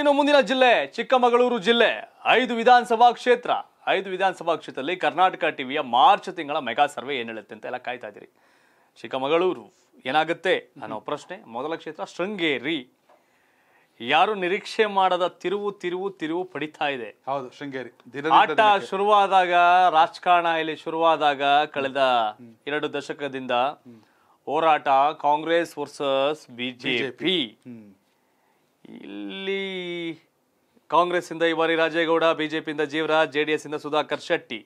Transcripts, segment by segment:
ಇನ್ನು ಮುಂದಿನ ಜಿಲ್ಲೆ ಚಿಕ್ಕಮಗಳೂರು ಜಿಲ್ಲೆ ಐದು ವಿಧಾನಸಭಾ ಕ್ಷೇತ್ರ ಐದು ವಿಧಾನಸಭಾ ಕ್ಷೇತ್ರದಲ್ಲಿ ಕರ್ನಾಟಕ ಟಿವಿಯ ಮಾರ್ಚ್ ತಿಂಗಳ ಮೆಗಾ ಸರ್ವೆ ಏನು ಹೇಳುತ್ತೆ ಅಂತ ಎಲ್ಲ ಕಾಯ್ತಾ ಇದ್ದೀರಿ ಚಿಕ್ಕಮಗಳೂರು ಏನಾಗುತ್ತೆ ನಾನು ಪ್ರಶ್ನೆ ಮೊದಲ ಕ್ಷೇತ್ರ ಶೃಂಗೇರಿ ಯಾರು ನಿರೀಕ್ಷೆ ಮಾಡದ ತಿರುವು ತಿರುವು ತಿರುವು ಪಡಿತಾ ಇದೆ ಹೌದು ಶೃಂಗೇರಿ ಆಟ ಶುರುವಾದಾಗ ರಾಜಕಾರಣ ಇಲ್ಲಿ ಶುರುವಾದಾಗ ಕಳೆದ ಎರಡು ದಶಕದಿಂದ ಹೋರಾಟ ಕಾಂಗ್ರೆಸ್ ವರ್ಸಸ್ ಬಿಜೆಪಿ ಇಲ್ಲಿ ಕಾಂಗ್ರೆಸ್ ಇಂದ ಬಾರಿ ರಾಜೇಗೌಡ ಬಿಜೆಪಿಯಿಂದ ಜೀವರಾಜ್ ಜೆಡಿಎಸ್ ಇಂದ ಸುಧಾಕರ್ ಶೆಟ್ಟಿ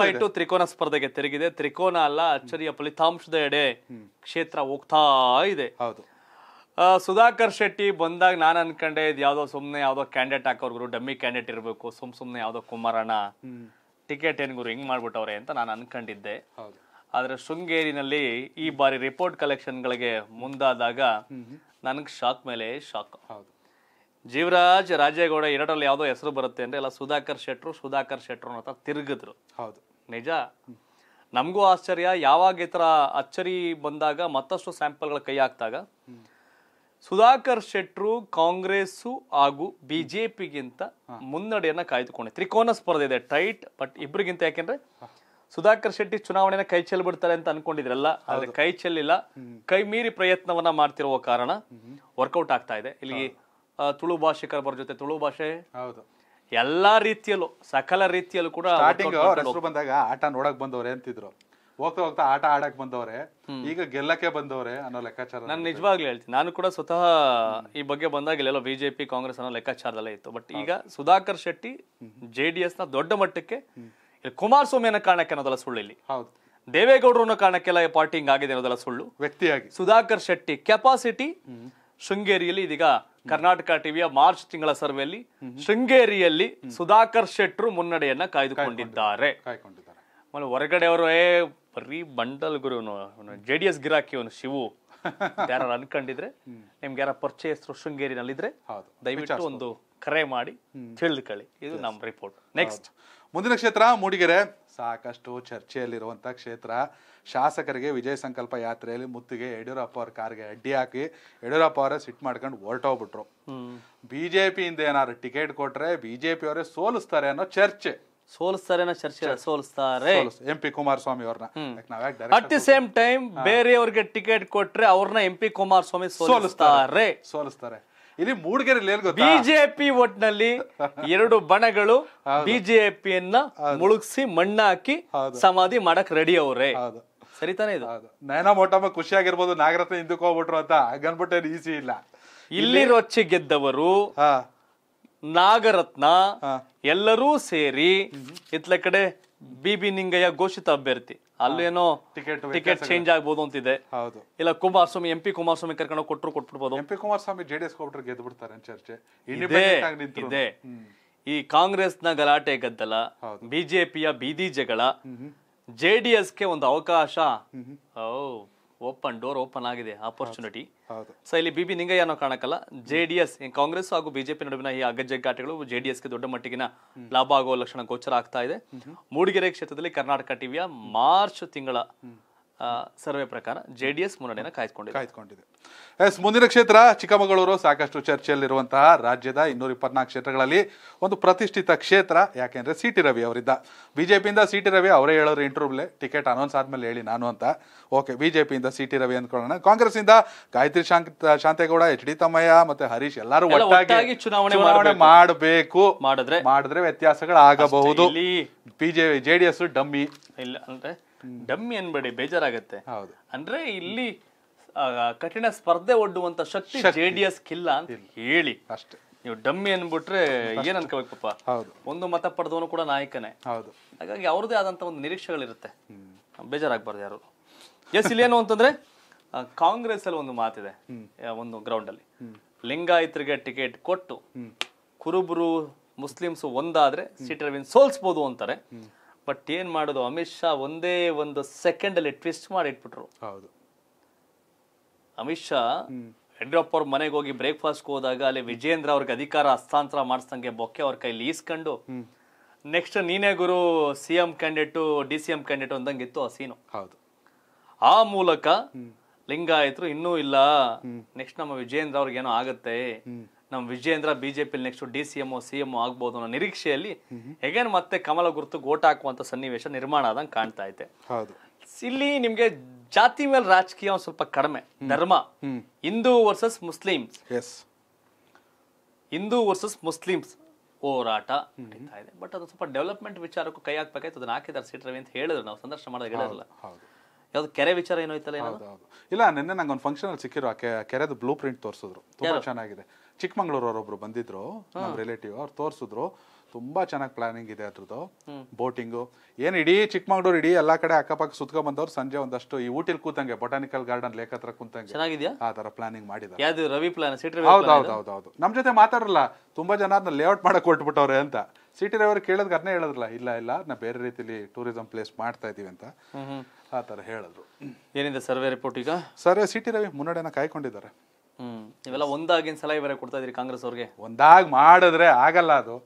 ಫೈಟು ತ್ರಿಕೋನ ಸ್ಪರ್ಧೆಗೆ ತಿರುಗಿದೆ ತ್ರಿಕೋನ ಅಲ್ಲ ಅಚ್ಚರಿಯ ಫಲಿತಾಂಶದ ಎಡೆ ಕ್ಷೇತ್ರ ಹೋಗ್ತಾ ಇದೆ ಸುಧಾಕರ್ ಶೆಟ್ಟಿ ಬಂದಾಗ ನಾನು ಅನ್ಕೊಂಡೆ ಇದು ಸುಮ್ನೆ ಸುಮ್ಮನೆ ಯಾವ್ದೋ ಕ್ಯಾಂಡಿಡೇಟ್ ಗುರು ಡಮ್ಮಿ ಕ್ಯಾಂಡಿಡೇಟ್ ಇರಬೇಕು ಸುಮ್ ಸುಮ್ಮನೆ ಯಾವ್ದೋ ಕುಮಾರಣ್ಣ ಟಿಕೆಟ್ ಏನ್ ಗುರು ಹಿಂಗ್ ಮಾಡ್ಬಿಟ್ಟವ್ರೆ ಅಂತ ನಾನು ಅನ್ಕೊಂಡಿದ್ದೆ ಆದರೆ ಶೃಂಗೇರಿನಲ್ಲಿ ಈ ಬಾರಿ ರಿಪೋರ್ಟ್ ಕಲೆಕ್ಷನ್ಗಳಿಗೆ ಮುಂದಾದಾಗ ನನಗೆ ಶಾಕ್ ಮೇಲೆ ಶಾಕ್ ಹೌದು ಜೀವರಾಜ್ ರಾಜೇಗೌಡ ಎರಡರಲ್ಲಿ ಯಾವುದೋ ಹೆಸರು ಬರುತ್ತೆ ಅಂದ್ರೆ ಎಲ್ಲ ಸುಧಾಕರ್ ಶೆಟ್ರು ಸುಧಾಕರ್ ಶೆಟ್ರು ಅನ್ನೋ ತಿರುಗಿದ್ರು ಹೌದು ನಿಜ ನಮಗೂ ಆಶ್ಚರ್ಯ ಯಾವಾಗ ಈ ಥರ ಅಚ್ಚರಿ ಬಂದಾಗ ಮತ್ತಷ್ಟು ಸ್ಯಾಂಪಲ್ಗಳ ಕೈ ಹಾಕಿದಾಗ ಸುಧಾಕರ್ ಶೆಟ್ರು ಕಾಂಗ್ರೆಸ್ಸು ಹಾಗೂ ಬಿ ಜೆ ಪಿಗಿಂತ ಕಾಯ್ದುಕೊಂಡೆ ತ್ರಿಕೋನ ಸ್ಪರ್ಧೆ ಇದೆ ಟೈಟ್ ಬಟ್ ಇಬ್ಬರಿಗಿಂತ ಯಾಕೆಂದ್ರೆ ಸುಧಾಕರ್ ಶೆಟ್ಟಿ ಚುನಾವಣೆನ ಕೈ ಬಿಡ್ತಾರೆ ಅಂತ ಅನ್ಕೊಂಡಿದ್ರಲ್ಲ ಆದ್ರೆ ಕೈ ಚೆಲ್ಲಿಲ್ಲ ಕೈ ಮೀರಿ ಪ್ರಯತ್ನವನ್ನ ಮಾಡ್ತಿರುವ ಕಾರಣ ವರ್ಕೌಟ್ ಆಗ್ತಾ ಇದೆ ಇಲ್ಲಿ ತುಳು ಭಾಷಿಕರ ಬರ ಜೊತೆ ತುಳು ಭಾಷೆ ಹೌದು ಎಲ್ಲಾ ರೀತಿಯಲ್ಲೂ ಸಕಲ ರೀತಿಯಲ್ಲೂ ಕೂಡ ಬಂದಾಗ ಆಟ ನೋಡಕ್ ಬಂದವ್ರೆ ಅಂತಿದ್ರು ಹೋಗ್ತಾ ಹೋಗ್ತಾ ಆಟ ಆಡಕ್ ಬಂದವ್ರೆ ಈಗ ಗೆಲ್ಲಕ್ಕೆ ಬಂದವ್ರೆ ಅನ್ನೋ ಲೆಕ್ಕಾಚಾರ ನಾನು ನಿಜವಾಗ್ಲೂ ಹೇಳ್ತೀನಿ ನಾನು ಕೂಡ ಸ್ವತಃ ಈ ಬಗ್ಗೆ ಬಂದಾಗ ಇಲ್ಲೆಲ್ಲೋ ಬಿಜೆಪಿ ಕಾಂಗ್ರೆಸ್ ಅನ್ನೋ ಲೆಕ್ಕಾಚಾರದಲ್ಲೇ ಇತ್ತು ಬಟ್ ಈಗ ಸುಧಾಕರ್ ಶೆಟ್ಟಿ ಜೆಡಿಎಸ್ ನ ದೊಡ್ಡ ಮಟ್ಟಕ್ಕೆ ಇಲ್ಲಿ ಕುಮಾರಸ್ವಾಮಿ ಕಾರಣಕ್ಕೆ ಅನ್ನೋದಲ್ಲ ಸುಳ್ಳು ಇಲ್ಲಿ ದೇವೇಗೌಡರು ಅನ್ನೋ ಕಾರಣಕ್ಕೆಲ್ಲ ಪಾರ್ಟಿಂಗ್ ಆಗಿದೆ ಅನ್ನೋದಲ್ಲ ಸುಳ್ಳು ವ್ಯಕ್ತಿಯಾಗಿ ಸುಧಾಕರ್ ಶೆಟ್ಟಿ ಕೆಪಾಸಿಟಿ ಶೃಂಗೇರಿಯಲ್ಲಿ ಇದೀಗ ಕರ್ನಾಟಕ ಟಿವಿಯ ಮಾರ್ಚ್ ತಿಂಗಳ ಸರ್ವೆಯಲ್ಲಿ ಶೃಂಗೇರಿಯಲ್ಲಿ ಸುಧಾಕರ್ ಶೆಟ್ಟರು ಮುನ್ನಡೆಯನ್ನ ಕಾಯ್ದುಕೊಂಡಿದ್ದಾರೆ ಹೊರಗಡೆ ಅವರು ಏ ಬರೀ ಬಂಡಲ್ ಗುರು ಜೆ ಡಿ ಎಸ್ ಗಿರಾಕಿ ಅವನು ಶಿವು ಯಾರು ಅನ್ಕೊಂಡಿದ್ರೆ ನಿಮ್ಗೆ ಯಾರ ಪರಿಚಯಸ್ಥರು ಶೃಂಗೇರಿನಲ್ಲಿದ್ರೆ ದಯವಿಟ್ಟು ಒಂದು ಕರೆ ಮಾಡಿ ತಿಳಿದುಕೊಳ್ಳಿ ಇದು ನಮ್ಮ ರಿಪೋರ್ಟ್ ನೆಕ್ಸ್ಟ್ ಮುಂದಿನ ಕ್ಷೇತ್ರ ಮೂಡಿಗೆರೆ ಸಾಕಷ್ಟು ಚರ್ಚೆಯಲ್ಲಿರುವಂತಹ ಕ್ಷೇತ್ರ ಶಾಸಕರಿಗೆ ವಿಜಯ ಸಂಕಲ್ಪ ಯಾತ್ರೆಯಲ್ಲಿ ಮುತ್ತಿಗೆ ಯಡಿಯೂರಪ್ಪ ಅವ್ರ ಕಾರ್ಗೆ ಅಡ್ಡಿ ಹಾಕಿ ಯಡಿಯೂರಪ್ಪ ಅವರೇ ಸಿಟ್ ಮಾಡ್ಕೊಂಡು ಹೊರಟೋಗ್ಬಿಟ್ರು ಬಿಜೆಪಿಯಿಂದ ಏನಾದ್ರು ಟಿಕೆಟ್ ಕೊಟ್ರೆ ಬಿಜೆಪಿ ಅವರೇ ಸೋಲಿಸ್ತಾರೆ ಅನ್ನೋ ಚರ್ಚೆ ಸೋಲಿಸ್ತಾರೆ ಚರ್ಚೆ ಸೋಲಿಸ್ತಾರೆ ಎಂ ಪಿ ಕುಮಾರಸ್ವಾಮಿ ಅವ್ರನ್ನ ಅಟ್ ದಿ ಸೇಮ್ ಟೈಮ್ ಬೇರೆಯವ್ರಿಗೆ ಟಿಕೆಟ್ ಕೊಟ್ರೆ ಅವ್ರನ್ನ ಎಂ ಪಿ ಕುಮಾರಸ್ವಾಮಿ ಸೋಲಿಸ್ತಾರೆ ಸೋಲಿಸ್ತಾರೆ ಇಲ್ಲಿ ಮೂಡಿಗೆರೆ ಬಿಜೆಪಿ ಗೊತ್ತಾ ಬಿಜೆಪಿ ಒಟ್ನಲ್ಲಿ ಎರಡು ಬಣಗಳು ಬಿಜೆಪಿಯನ್ನ ಮುಳುಗಿಸಿ ಮಣ್ಣ ಹಾಕಿ ಸಮಾಧಿ ಮಾಡಕ್ ರೆಡಿ ಅವ್ರೆ ಸರಿ ಇದು ನಯನ ಮೋಟಮ್ಮ ಖುಷಿಯಾಗಿರ್ಬೋದು ನಾಗರತ್ನ ಹಿಂದಕ್ಕೆ ಹೋಗ್ಬಿಟ್ರು ಅಂತ ಹಾಗನ್ಬಿಟ್ಟು ಈಸಿ ಇಲ್ಲ ಇಲ್ಲಿ ರೊಚ್ಚಿ ಗೆದ್ದವರು ನಾಗರತ್ನ ಎಲ್ಲರೂ ಸೇರಿ ಇತ್ಲ ಕಡೆ ಬಿಬಿ ನಿಂಗಯ್ಯ ಘೋಷಿತ ಅಭ್ಯರ್ಥಿ ಅಲ್ಲೇನೋ ಟಿಕೆಟ್ ಟಿಕೆಟ್ ಚೇಂಜ್ ಆಗ್ಬೋದು ಅಂತಿದೆ ಹೌದು ಇಲ್ಲ ಕುಮಾರಸ್ವಾಮಿ ಎಂ ಪಿ ಕುಮಾರಸ್ವಾಮಿ ಕರ್ಕೊಂಡು ಕೊಟ್ಟರು ಕೊಟ್ಬಿಡ್ಬೋದು ಎಂ ಪಿ ಕುಮಾರಸ್ವಾಮಿ ಜೆಡಿಎಸ್ ಕೊಟ್ಟರು ಗೆದ್ದು ಬಿಡ್ತಾರೆ ಚರ್ಚೆ ಇದೆ ಈ ನ ಗಲಾಟೆ ಗದ್ದಲ ಬಿಜೆಪಿಯ ಬೀದಿ ಜಗಳ ಜೆಡಿಎಸ್ಗೆ ಒಂದು ಅವಕಾಶ ಓ ಓಪನ್ ಡೋರ್ ಓಪನ್ ಆಗಿದೆ ಆಪರ್ಚುನಿಟಿ ಸೊ ಇಲ್ಲಿ ಬಿ ಬಿ ನಿಂಗಯ್ಯ ಅನ್ನೋ ಕಾಣಕಲ್ಲ ಜೆ ಡಿ ಎಸ್ ಕಾಂಗ್ರೆಸ್ ಹಾಗೂ ಬಿಜೆಪಿ ನಡುವಿನ ಈ ಅಗಜಗ್ಗಾಟಗಳು ಜೆ ಡಿ ಗೆ ದೊಡ್ಡ ಮಟ್ಟಿಗಿನ ಲಾಭ ಆಗುವ ಲಕ್ಷಣ ಗೋಚರ ಆಗ್ತಾ ಇದೆ ಮೂಡಿಗೆರೆ ಕ್ಷೇತ್ರದಲ್ಲಿ ಕರ್ನಾಟಕ ಟಿವಿಯ ಮಾರ್ಚ್ ತಿಂಗಳ ಸರ್ವೆ ಪ್ರಕಾರ ಜೆ ಡಿ ಎಸ್ ಮುನ್ನಡೆಯನ್ನು ಕಾಯ್ದುಕೊಂಡಿದೆ ಕಾಯ್ದುಕೊಂಡಿದೆ ಎಸ್ ಮುಂದಿನ ಕ್ಷೇತ್ರ ಚಿಕ್ಕಮಗಳೂರು ಸಾಕಷ್ಟು ಚರ್ಚೆಯಲ್ಲಿರುವಂತಹ ರಾಜ್ಯದ ಇನ್ನೂರ ಇಪ್ಪತ್ನಾಲ್ಕು ಕ್ಷೇತ್ರಗಳಲ್ಲಿ ಒಂದು ಪ್ರತಿಷ್ಠಿತ ಕ್ಷೇತ್ರ ಯಾಕೆಂದ್ರೆ ಸಿ ಟಿ ರವಿ ಅವರಿದ್ದ ಬಿಜೆಪಿಯಿಂದ ಸಿ ಟಿ ರವಿ ಅವರೇ ಹೇಳೋರು ಇಂಟರ್ವ್ಯೂಲೇ ಟಿಕೆಟ್ ಅನೌನ್ಸ್ ಆದ್ಮೇಲೆ ಹೇಳಿ ನಾನು ಅಂತ ಓಕೆ ಬಿಜೆಪಿಯಿಂದ ಸಿ ಟಿ ರವಿ ಅಂದ್ಕೊಳ್ಳೋಣ ಇಂದ ಗಾಯತ್ರಿ ಶಾಂತ ಶಾಂತೇಗೌಡ ಎಚ್ ಡಿ ತಮ್ಮಯ್ಯ ಮತ್ತೆ ಹರೀಶ್ ಎಲ್ಲರೂ ಒಟ್ಟಾಗಿ ಚುನಾವಣೆ ಮಾಡಬೇಕು ಮಾಡಿದ್ರೆ ಮಾಡಿದ್ರೆ ವ್ಯತ್ಯಾಸಗಳಾಗಬಹುದು ಬಿಜೆಪಿ ಜೆಡಿಎಸ್ ಡಮ್ಮಿ ಇಲ್ಲ ಅಂದ್ರೆ ಡಮ್ಮಿ ಅನ್ಬೇಡಿ ಬೇಜಾರಾಗತ್ತೆ ಅಂದ್ರೆ ಇಲ್ಲಿ ಕಠಿಣ ಸ್ಪರ್ಧೆ ಒಡ್ಡುವಂತ ಶಕ್ತಿ ಜೆಡಿಎಸ್ ಕಿಲ್ಲ ಅಂತ ಹೇಳಿ ಅಷ್ಟೇ ನೀವು ಡಮ್ಮಿ ಅನ್ಬಿಟ್ರೆ ಏನ್ ಅನ್ಕೋಬೇಕಪ್ಪ ಒಂದು ಮತ ಪಡೆದವನು ಕೂಡ ನಾಯಕನೇ ಹೌದು ಹಾಗಾಗಿ ಅವ್ರದೇ ಆದಂತ ಒಂದು ನಿರೀಕ್ಷೆಗಳಿರುತ್ತೆ ಬೇಜಾರಾಗಬಾರ್ದು ಯಾರು ಎಸ್ ಏನು ಅಂತಂದ್ರೆ ಕಾಂಗ್ರೆಸ್ ಅಲ್ಲಿ ಒಂದು ಮಾತಿದೆ ಒಂದು ಗ್ರೌಂಡ್ ಅಲ್ಲಿ ಲಿಂಗಾಯತರಿಗೆ ಟಿಕೆಟ್ ಕೊಟ್ಟು ಕುರುಬರು ಮುಸ್ಲಿಮ್ಸ್ ಒಂದಾದ್ರೆ ಸೀಟ್ ಅರವಿಂದ್ ಸೋಲ್ಸ್ಬೋದು ಅಂತಾರೆ ಬಟ್ ಏನು ಮಾಡೋದು ಅಮಿತ್ ಶಾ ಒಂದೇ ಒಂದು ಸೆಕೆಂಡಲ್ಲಿ ಟ್ವಿಸ್ಟ್ ಮಾಡಿ ಇಟ್ಬಿಟ್ರು ಹೌದು ಅಮಿತ್ ಶಾ ಯಡಿಯೂರಪ್ಪ ಅವ್ರ ಮನೆಗೆ ಹೋಗಿ ಬ್ರೇಕ್ಫಾಸ್ಟ್ ಹೋದಾಗ ಅಲ್ಲಿ ವಿಜೇಂದ್ರ ಅವ್ರಿಗೆ ಅಧಿಕಾರ ಹಸ್ತಾಂತರ ಮಾಡಿಸ್ದಂಗೆ ಬೊಕ್ಕೆ ಅವ್ರ ಕೈಲಿ ಈಸ್ಕೊಂಡು ನೆಕ್ಸ್ಟ್ ನೀನೇ ಗುರು C M candidate D C M candidate ಇತ್ತು ಆ ಸೀನು ಹೌದು ಆ ಮೂಲಕ ಲಿಂಗಾಯತರು ಇನ್ನೂ ಇಲ್ಲ ನೆಕ್ಸ್ಟ್ ನಮ್ಮ ವಿಜೇಂದ್ರ ಏನೋ ಆಗುತ್ತೆ ನಮ್ಮ Vijayendra BJP next D C M C M ಆಗ್ಬೋದು ಅನ್ನೋ ನಿರೀಕ್ಷೆಯಲ್ಲಿ ಹೇಗೇನು ಮತ್ತೆ ಕಮಲ ಗುರುತು ಗೋಟ್ ಹಾಕುವಂತ ಸನ್ನಿವೇಶ ನಿರ್ಮಾಣ ಆದಂಗೆ ಕಾಣ್ತಾ ಐತೆ ಇಲ್ಲಿ ನಿಮ್ಗೆ ಜಾತಿ ಮೇಲೆ ರಾಜಕೀಯ ಸ್ವಲ್ಪ ಕಡಿಮೆ ಧರ್ಮ Hindu versus Muslims Hindu versus Muslims ಹೋರಾಟ ನಡೀತಾ ಇದೆ ಬಟ್ ಅದು ಸ್ವಲ್ಪ ಡೆವಲಪ್ಮೆಂಟ್ ವಿಚಾರಕ್ಕೂ ಕೈ ಹಾಕ್ಬೇಕಾಯ್ತು ಅದನ್ನ ಹಾಕಿದಾರೆ ಸೀಟ್ ರವಿ ಅಂತ ಹೇಳಿದ್ರು ನಾವು ಸಂದರ್ಶನ ಮಾಡೋದು ಹೇಳಿರಲ್ಲ ಕೆರೆ ವಿಚಾರ ಏನೋ ಇತ್ತಲ್ಲ ಇಲ್ಲ ನಿನ್ನೆ ನಂಗೆ ಒಂದು ಫಂಕ್ಷನ್ ಅಲ್ಲಿ ಸಿಕ್ಕಿರೋ ಕೆರೆದು ಬ್ಲೂ ಪ್ರಿಂಟ್ ತೋರಿಸಿದ್ರು ತುಂಬಾ ಚೆನ್ನಾಗಿದೆ ಅವ್ರ ಅವರೊಬ್ರು ಬಂದಿದ್ರು ನಮ್ಮ ರಿಲೇಟಿವ್ ಅವ್ರು ತೋರಿಸಿದ್ರು ತುಂಬಾ ಚೆನ್ನಾಗಿ ಪ್ಲಾನಿಂಗ್ ಇದೆ ಅದ್ರದ್ದು ಬೋಟಿಂಗು ಏನು ಇಡೀ ಚಿಕ್ಕಮಂಗ್ಳೂರು ಇಡೀ ಎಲ್ಲಾ ಕಡೆ ಅಕ್ಕಪಕ್ಕ ಸುತ್ಕೊಂಡ್ ಬಂದವ್ರು ಸಂಜೆ ಒಂದಷ್ಟು ಈ ಊಟಿಲ್ ಕೂತಂಗೆ ಬೊಟಾನಿಕಲ್ ಗಾರ್ಡನ್ ಲೇಕ್ ಹತ್ರ ಕೂತಂಗೆ ಆ ತರ ಪ್ಲಾನಿಂಗ್ ಮಾಡಿದ್ರು ರವಿ ನಮ್ ಜೊತೆ ಮಾತಾಡಲ್ಲ ತುಂಬಾ ಜನ ಅದನ್ನ ಲೇಔಟ್ ಮಾಡಕ್ ಕೊಟ್ಬಿಟ್ಟವ್ರೆ ಅಂತ ಸಿಟಿ ರವರು ಕೇಳದ್ ಅದನ್ನೇ ಹೇಳಿದ್ರಲ್ಲ ಇಲ್ಲ ಇಲ್ಲ ನಾ ಬೇರೆ ರೀತಿಲಿ ಟೂರಿಸಂ ಪ್ಲೇಸ್ ಮಾಡ್ತಾ ಇದೀವಿ ಅಂತ ಆ ತರ ಹೇಳಿದ್ರು ಏನಿದೆ ಸರ್ವೆ ರಿಪೋರ್ಟ್ ಈಗ ಸರ್ವೆ ಸಿಟಿ ರವಿ ಮುನ್ನಡೆನ ಕಾಯ್ಕೊಂಡಿದ್ದಾರೆ ಇವೆಲ್ಲ ಒಂದಾಗಿನ ಸಲಹೆ ಬೇರೆ ಕೊಡ್ತಾ ಇದ್ರಿ ಕಾಂಗ್ರೆಸ್ ಅವ್ರಿಗೆ ಒಂದಾಗ ಮಾಡಿದ್ರೆ ಆಗಲ್ಲ ಅದು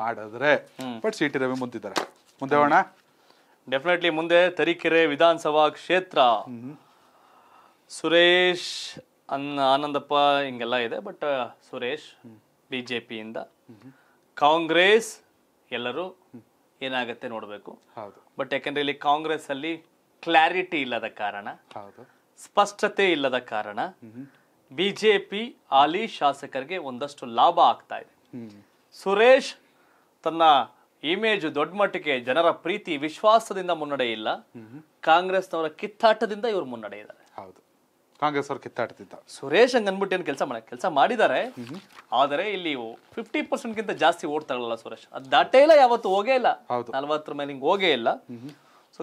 ಮಾಡಿದ್ರೆ ಬಟ್ ಸಿ ರವಿ ಮುಂತಿದ್ದಾರೆ ಮುಂದೆ ಹೋಣ ಡೆಫಿನೆಟ್ಲಿ ಮುಂದೆ ತರೀಕೆರೆ ವಿಧಾನಸಭಾ ಕ್ಷೇತ್ರ ಸುರೇಶ್ ಅನ್ನ ಆನಂದಪ್ಪ ಹಿಂಗೆಲ್ಲ ಇದೆ ಬಟ್ ಸುರೇಶ್ ಬಿ ಜೆ ಪಿಯಿಂದ ಕಾಂಗ್ರೆಸ್ ಎಲ್ಲರೂ ಏನಾಗತ್ತೆ ನೋಡಬೇಕು ಹೌದು ಬಟ್ ಯಾಕೆಂದ್ರೆ ಇಲ್ಲಿ ಕಾಂಗ್ರೆಸ್ ಅಲ್ಲಿ ಕ್ಲಾರಿಟಿ ಇಲ್ಲದ ಕಾರಣ ಸ್ಪಷ್ಟತೆ ಇಲ್ಲದ ಕಾರಣ ಬಿಜೆಪಿ ಹಾಲಿ ಶಾಸಕರಿಗೆ ಒಂದಷ್ಟು ಲಾಭ ಆಗ್ತಾ ಇದೆ ಸುರೇಶ್ ತನ್ನ ಇಮೇಜ್ ದೊಡ್ಡ ಮಟ್ಟಿಗೆ ಜನರ ಪ್ರೀತಿ ವಿಶ್ವಾಸದಿಂದ ಮುನ್ನಡೆ ಇಲ್ಲ ಕಾಂಗ್ರೆಸ್ನವರ ಕಿತ್ತಾಟದಿಂದ ಇವರು ಮುನ್ನಡೆ ಇದ್ದಾರೆ ಹೌದು ಕಾಂಗ್ರೆಸ್ ಅವ್ರ ಕಿತ್ತಾಟದಿಂದ ಸುರೇಶ್ ಹಂಗ ಅನ್ಬಿಟ್ಟು ಏನು ಕೆಲಸ ಮಾಡ ಕೆಲಸ ಮಾಡಿದ್ದಾರೆ ಆದರೆ ಇಲ್ಲಿ ಫಿಫ್ಟಿ ಗಿಂತ ಜಾಸ್ತಿ ಓಟ್ ತಗೊಳ್ಳಲ್ಲ ಸುರೇಶ್ ಅದು ದಾಟೇ ಇಲ್ಲ ಯಾವತ್ತು ಹೋಗೇ ಇಲ್ಲ ನಲವತ್ತರ ಮೇಲೆ ಹಿಂಗೆ ಹೋಗೇ ಇಲ್ಲ ಸೊ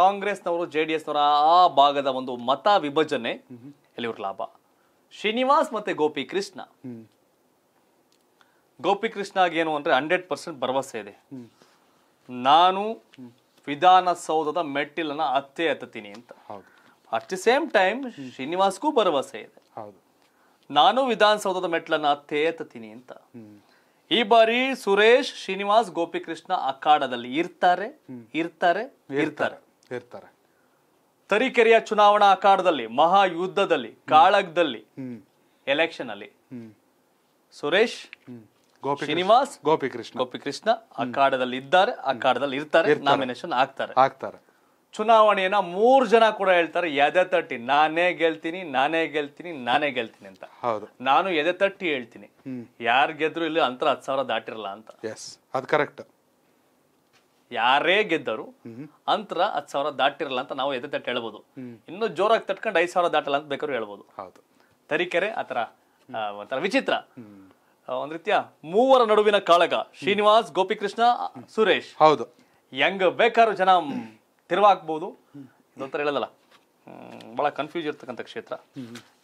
ಕಾಂಗ್ರೆಸ್ನವರು ಜೆ ಡಿ ಎಸ್ನವರ ಆ ಭಾಗದ ಒಂದು ಮತ ವಿಭಜನೆ ಇಲ್ಲಿ ಇವ್ರ ಲಾಭ ಶ್ರೀನಿವಾಸ್ ಮತ್ತೆ ಗೋಪಿ ಕೃಷ್ಣ ಗೋಪಿ ಕೃಷ್ಣ ಏನು ಅಂದ್ರೆ ಹಂಡ್ರೆಡ್ ಪರ್ಸೆಂಟ್ ಭರವಸೆ ಇದೆ ನಾನು ವಿಧಾನಸೌಧದ ಮೆಟ್ಟಿಲನ್ನ ಅತ್ತೆ ಎತ್ತತೀನಿ ಅಂತ ಅಟ್ ದಿ ಸೇಮ್ ಟೈಮ್ ಶ್ರೀನಿವಾಸ್ಗೂ ಭರವಸೆ ಇದೆ ನಾನು ವಿಧಾನಸೌಧದ ಮೆಟ್ಲನ್ನ ಅತ್ತೆ ಎತ್ತತೀನಿ ಅಂತ ಈ ಬಾರಿ ಸುರೇಶ್ ಶ್ರೀನಿವಾಸ್ ಗೋಪಿಕೃಷ್ಣ ಅಖಾಡದಲ್ಲಿ ಇರ್ತಾರೆ ಇರ್ತಾರೆ ಇರ್ತಾರೆ ಇರ್ತಾರೆ ತರೀಕೆರೆಯ ಚುನಾವಣಾ ಅಖಾಡದಲ್ಲಿ ಮಹಾ ಯುದ್ಧದಲ್ಲಿ ಕಾಳಗದಲ್ಲಿ ಎಲೆಕ್ಷನ್ ಅಲ್ಲಿ ಸುರೇಶ್ ಗೋಪಿ ಶ್ರೀನಿವಾಸ್ ಗೋಪಿಕೃಷ್ಣ ಗೋಪಿಕೃಷ್ಣ ಅಖಾಡದಲ್ಲಿ ಇದ್ದಾರೆ ಅಖಾಡದಲ್ಲಿ ಇರ್ತಾರೆ ನಾಮಿನೇಷನ್ ಆಗ್ತಾರೆ ಆಗ್ತಾರೆ ಚುನಾವಣೆಯನ್ನ ಮೂರ್ ಜನ ಕೂಡ ಹೇಳ್ತಾರೆ ಎದೆ ತಟ್ಟಿ ನಾನೇ ಗೆಲ್ತೀನಿ ನಾನೇ ಗೆಲ್ತೀನಿ ನಾನೇ ಗೆಲ್ತೀನಿ ಅಂತ ಹೌದು ನಾನು ಎದೆ ತಟ್ಟಿ ಹೇಳ್ತೀನಿ ಯಾರು ಗೆದ್ರು ಇಲ್ಲಿ ಅಂತರ ಹತ್ತು ಸಾವಿರ ದಾಟಿರಲ್ಲ ಅಂತ ಎಸ್ ಅದು ಕರೆಕ್ಟ್ ಯಾರೇ ಗೆದ್ದರು ಅಂತರ ಹತ್ತು ಸಾವಿರ ದಾಟಿರಲ್ಲ ಅಂತ ನಾವು ಎದೆ ತಟ್ಟ ಹೇಳ್ಬೋದು ಇನ್ನೂ ಜೋರಾಗಿ ತಟ್ಕೊಂಡು ಐದು ಸಾವಿರ ದಾಟಲ್ಲ ಅಂತ ಬೇಕಾದ್ರೂ ಹೇಳ್ಬೋದು ಹೌದು ತರೀಕೆರೆ ಆ ಒಂಥರ ವಿಚಿತ್ರ ಒಂದ್ ರೀತಿಯ ಮೂವರ ನಡುವಿನ ಕಾಳಗ ಶ್ರೀನಿವಾಸ್ ಗೋಪಿಕೃಷ್ಣ ಸುರೇಶ್ ಹೌದು ಹೆಂಗ್ ಬೇಕಾದ್ರೂ ಜನ ತಿರುವಾಕ್ಬಹುದು ಇದೊಂಥರ ಹೇಳೋದಲ್ಲ ಭಾಳ ಕನ್ಫ್ಯೂಸ್ ಇರ್ತಕ್ಕಂಥ ಕ್ಷೇತ್ರ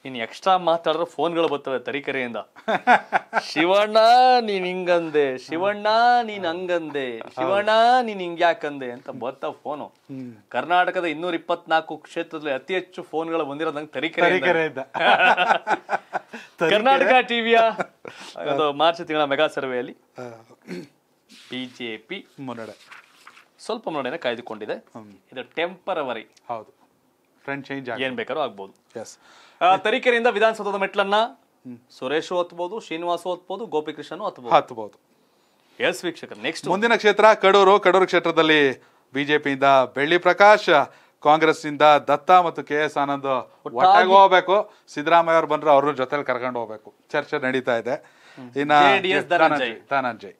ಇನ್ನು ಎಕ್ಸ್ಟ್ರಾ ಮಾತಾಡಿದ್ರೆ ಫೋನ್ಗಳು ಬರ್ತವೆ ತರೀಕೆರೆಯಿಂದ ಶಿವಣ್ಣ ನೀನ್ ಹಿಂಗಂದೆ ಶಿವಣ್ಣ ನೀನ್ ಹಂಗಂದೆ ಶಿವಣ್ಣ ನೀನ್ ಹಿಂಗ್ಯಾಕಂದೆ ಅಂತ ಬರ್ತ ಫೋನು ಕರ್ನಾಟಕದ ಇನ್ನೂರ ಇಪ್ಪತ್ನಾಲ್ಕು ಕ್ಷೇತ್ರದಲ್ಲಿ ಅತಿ ಹೆಚ್ಚು ಫೋನ್ಗಳು ಬಂದಿರೋದಂಗೆ ತರೀಕೆರೆ ಕರ್ನಾಟಕ ಟಿವಿಯ ಅದು ಮಾರ್ಚ್ ತಿಂಗಳ ಮೆಗಾ ಸರ್ವೆಯಲ್ಲಿ ಬಿಜೆಪಿ ಮುನ್ನಡೆ ಸ್ವಲ್ಪ ಮುನ್ನಡೆನ ಕಾಯ್ದುಕೊಂಡಿದೆ ಇದು ಟೆಂಪರವರಿ ಹೌದು ಫ್ರೆಂಡ್ ಚೇಂಜ್ ಆಗಿ ಏನು ಬೇಕಾದ್ರೂ ಆಗ್ಬೋದು ಎಸ್ ತರೀಕೆರೆಯಿಂದ ವಿಧಾನಸೌಧದ ಮೆಟ್ಲನ್ನ ಸುರೇಶು ಹತ್ಬೋದು ಶ್ರೀನಿವಾಸ ಹತ್ಬೋದು ಗೋಪಿಕೃಷ್ಣನು ಹತ್ಬೋದು ಹತ್ಬೋದು ಎಸ್ ವೀಕ್ಷಕ ನೆಕ್ಸ್ಟ್ ಮುಂದಿನ ಕ್ಷೇತ್ರ ಕಡೂರು ಕಡೂರು ಕ್ಷೇತ್ರದಲ್ಲಿ ಬಿಜೆಪಿಯಿಂದ ಬೆಳ್ಳಿ ಪ್ರಕಾಶ್ ಕಾಂಗ್ರೆಸ್ ನಿಂದ ದತ್ತ ಮತ್ತು ಕೆ ಎಸ್ ಆನಂದ್ ಒಟ್ಟಾಗಿ ಹೋಗ್ಬೇಕು ಸಿದ್ದರಾಮಯ್ಯ ಅವ್ರು ಬಂದ್ರೆ ಅವ್ರ ಜೊತೆಲಿ ಕರ್ಕೊಂಡು ಹೋಗ್ಬೇಕು ಚರ್ಚೆ ನಡೀತಾ ಇದೆ ಧನಂಜಯ್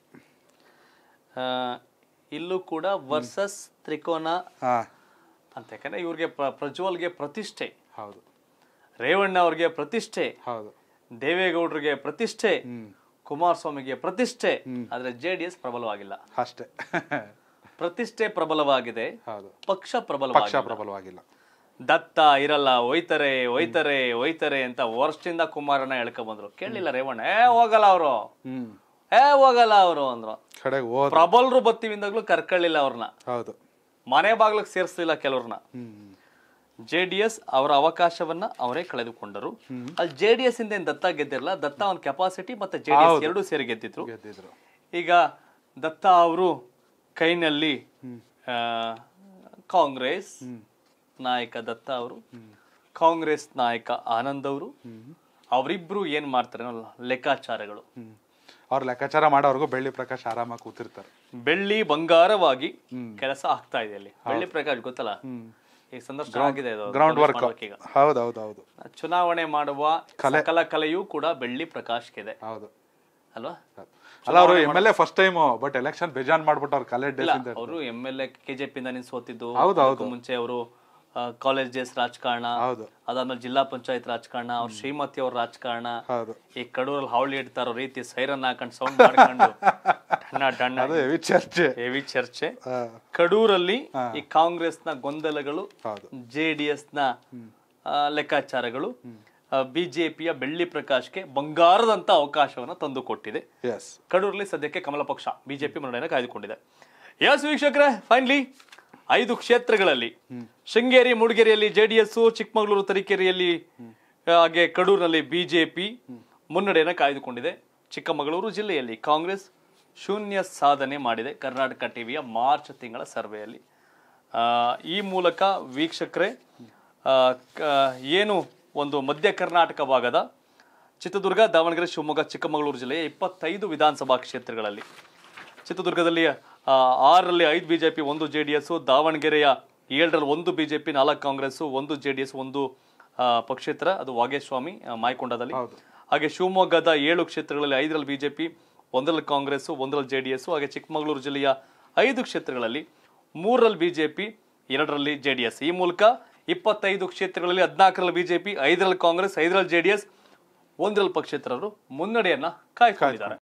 ಇಲ್ಲೂ ಕೂಡ ವರ್ಸಸ್ ತ್ರಿಕೋನ ಅಂತ ಯಾಕಂದ್ರೆ ಇವ್ರಿಗೆ ಪ್ರಜ್ವಲ್ಗೆ ಪ್ರತಿಷ್ಠೆ ಹೌದು ರೇವಣ್ಣ ಅವ್ರಿಗೆ ಪ್ರತಿಷ್ಠೆ ಹೌದು ದೇವೇಗೌಡರಿಗೆ ಪ್ರತಿಷ್ಠೆ ಕುಮಾರಸ್ವಾಮಿಗೆ ಪ್ರತಿಷ್ಠೆ ಆದ್ರೆ ಜೆ ಡಿ ಎಸ್ ಪ್ರಬಲವಾಗಿಲ್ಲ ಅಷ್ಟೇ ಪ್ರತಿಷ್ಠೆ ಪ್ರಬಲವಾಗಿದೆ ಪಕ್ಷ ಪ್ರಬಲ ಪಕ್ಷ ಪ್ರಬಲವಾಗಿಲ್ಲ ದತ್ತ ಇರಲ್ಲ ಒಯ್ತರೆ ಒಯ್ತರೆ ಹೋಯ್ತಾರೆ ಅಂತ ವರ್ಷದಿಂದ ಕುಮಾರಣ್ಣ ಎಳ್ಕ ಬಂದ್ರು ಕೇಳಲಿಲ್ಲ ರೇವಣ್ಣ ಏ ಹೋಗಲ್ಲ ಅವರು ಏ ಹೋಗಲ್ಲ ಅವರು ಅಂದ್ರು ಪ್ರಬಲರು ಬತ್ತಿವಿಂದಾಗ್ಲೂ ಕರ್ಕೊಳ್ಳಿಲ್ಲ ಅವ್ರನ್ನ ಹೌದು ಮನೆ ಬಾಗ್ಲಕ್ಕೆ ಸೇರಿಸಲಿಲ್ಲ ಕೆಲವ್ರನ್ನ ಜೆ ಡಿ ಎಸ್ ಅವರ ಅವಕಾಶವನ್ನ ಅವರೇ ಕಳೆದುಕೊಂಡರು ಅಲ್ಲಿ ಜೆ ಡಿ ಎಸ್ ಇಂದ ದತ್ತ ಗೆದ್ದಿರಲ್ಲ ದತ್ತ ಒಂದು ಕೆಪಾಸಿಟಿ ಮತ್ತೆ ಜೆ ಡಿ ಎಸ್ ಎರಡು ಸೇರಿ ಗೆದ್ದಿದ್ರು ಈಗ ದತ್ತ ಅವರು ಕೈನಲ್ಲಿ ಕಾಂಗ್ರೆಸ್ ನಾಯಕ ದತ್ತ ಅವರು ಕಾಂಗ್ರೆಸ್ ನಾಯಕ ಆನಂದ್ ಅವರು ಅವರಿಬ್ರು ಏನ್ ಮಾಡ್ತಾರೆ ಲೆಕ್ಕಾಚಾರಗಳು ಅವ್ರ ಲೆಕ್ಕಾಚಾರ ಮಾಡೋರ್ಗು ಬೆಳ್ಳಿ ಪ್ರಕಾಶ್ ಆರಾಮಾಗಿ ಕೂತಿರ್ತಾರೆ ಬೆಳ್ಳಿ ಬಂಗಾರವಾಗಿ ಕೆಲಸ ಆಗ್ತಾ ಇದೆ ಅಲ್ಲಿ ಬೆಳ್ಳಿ ಪ್ರಕಾಶ್ ಗೊತ್ತಲ್ಲ ಈ ಸಂದರ್ಶನ ಆಗಿದೆ ಹೌದು ಚುನಾವಣೆ ಮಾಡುವ ಕಲೆ ಕಲಾ ಕಲೆಯೂ ಕೂಡ ಬೆಳ್ಳಿ ಪ್ರಕಾಶ್ ಇದೆ ಹೌದು ಅಲ್ವಾ ಅಲ್ಲ ಅವರು M L first time but election ಬೇಜಾನ್ ಮಾಡ್ಬಿಟ್ಟು ಅವ್ರ ಕಲೆ ಅವರು ಎಮ್ ಎಲ್ ಎ ಕೆಜೆಪಿ ಇಂದ ನಿನ್ ಸೋತಿದ್ದು ಮುಂಚೆ ಅವರು ಕಾಲೇಜ್ ರಾಜಕಾರಣ ಅದಾದ್ಮೇಲೆ ಜಿಲ್ಲಾ ಪಂಚಾಯತ್ ರಾಜಕಾರಣ ಅವ್ರ ಶ್ರೀಮತಿ ಅವ್ರ ರಾಜಕಾರಣ ಈ ಕಡೂರಲ್ಲಿ ಹಾವಳಿ ಇಡ್ತಾರೋ ರೀತಿ ಸೈರನ್ ಹಾಕೊಂಡು ಸೌಂಡ್ ಮಾಡ್ಕೊಂಡು ಚರ್ಚೆ ಹೆವಿ ಚರ್ಚೆ ಕಡೂರಲ್ಲಿ ಈ ಕಾಂಗ್ರೆಸ್ ನ ಗೊಂದಲಗಳು ಜೆ ಡಿ ಎಸ್ ನ ಲೆಕ್ಕಾಚಾರಗಳು ಬಿಜೆಪಿಯ ಬೆಳ್ಳಿ ಪ್ರಕಾಶ್ಗೆ ಬಂಗಾರದಂತ ಅವಕಾಶವನ್ನ ತಂದು ಕೊಟ್ಟಿದೆ ಕಡೂರಲ್ಲಿ ಸದ್ಯಕ್ಕೆ ಕಮಲ ಪಕ್ಷ ಬಿಜೆಪಿ ಮುನ್ನಡೆಯನ್ನು ಕಾಯ್ದುಕೊಂಡಿದೆ ಯಾಸ್ ವೀಕ್ಷಕರೇ ಫೈನ್ಲಿ ಐದು ಕ್ಷೇತ್ರಗಳಲ್ಲಿ ಶೃಂಗೇರಿ ಮೂಡಿಗೆರೆಯಲ್ಲಿ ಜೆಡಿಎಸ್ ಚಿಕ್ಕಮಗಳೂರು ತರೀಕೆರೆಯಲ್ಲಿ ಹಾಗೆ ಕಡೂರಿನಲ್ಲಿ ಬಿಜೆಪಿ ಮುನ್ನಡೆಯನ್ನು ಕಾಯ್ದುಕೊಂಡಿದೆ ಚಿಕ್ಕಮಗಳೂರು ಜಿಲ್ಲೆಯಲ್ಲಿ ಕಾಂಗ್ರೆಸ್ ಶೂನ್ಯ ಸಾಧನೆ ಮಾಡಿದೆ ಕರ್ನಾಟಕ ಟಿವಿಯ ಮಾರ್ಚ್ ತಿಂಗಳ ಸರ್ವೆಯಲ್ಲಿ ಈ ಮೂಲಕ ವೀಕ್ಷಕರೇ ಏನು ಒಂದು ಮಧ್ಯ ಕರ್ನಾಟಕ ಭಾಗದ ಚಿತ್ರದುರ್ಗ ದಾವಣಗೆರೆ ಶಿವಮೊಗ್ಗ ಚಿಕ್ಕಮಗಳೂರು ಜಿಲ್ಲೆಯ ಇಪ್ಪತ್ತೈದು ವಿಧಾನಸಭಾ ಕ್ಷೇತ್ರಗಳಲ್ಲಿ ಚಿತ್ರದುರ್ಗದಲ್ಲಿ ಆರರಲ್ಲಿ ಐದು ಬಿ ಜೆ ಪಿ ಒಂದು ಜೆ ಡಿ ಎಸ್ಸು ದಾವಣಗೆರೆಯ ಏಳರಲ್ಲಿ ಒಂದು ಬಿ ಜೆ ಪಿ ನಾಲ್ಕು ಕಾಂಗ್ರೆಸ್ಸು ಒಂದು ಜೆ ಡಿ ಎಸ್ ಒಂದು ಪಕ್ಷೇತರ ಅದು ವಾಗೇಶ್ವಾಮಿ ಮಾಯಕೊಂಡದಲ್ಲಿ ಹಾಗೆ ಶಿವಮೊಗ್ಗದ ಏಳು ಕ್ಷೇತ್ರಗಳಲ್ಲಿ ಐದರಲ್ಲಿ ಬಿ ಜೆ ಪಿ ಒಂದರಲ್ಲಿ ಕಾಂಗ್ರೆಸ್ಸು ಒಂದರಲ್ಲಿ ಜೆ ಡಿ ಎಸ್ಸು ಹಾಗೆ ಚಿಕ್ಕಮಗಳೂರು ಜಿಲ್ಲೆಯ ಐದು ಕ್ಷೇತ್ರಗಳಲ್ಲಿ ಮೂರರಲ್ಲಿ ಬಿ ಜೆ ಪಿ ಎರಡರಲ್ಲಿ ಜೆ ಡಿ ಎಸ್ ಈ ಮೂಲಕ ಇಪ್ಪತ್ತೈದು ಕ್ಷೇತ್ರಗಳಲ್ಲಿ ಹದಿನಾಲ್ಕರಲ್ಲಿ ಬಿ ಜೆ ಪಿ ಐದರಲ್ಲಿ ಕಾಂಗ್ರೆಸ್ ಐದರಲ್ಲಿ ಜೆ ಡಿ ಎಸ್ ಒಂದರಲ್ಲಿ ಪಕ್ಷೇತರರು ಮುನ್ನಡೆಯನ್ನು ಕಾಯ್ಕೊಂಡಿದ್ದಾರೆ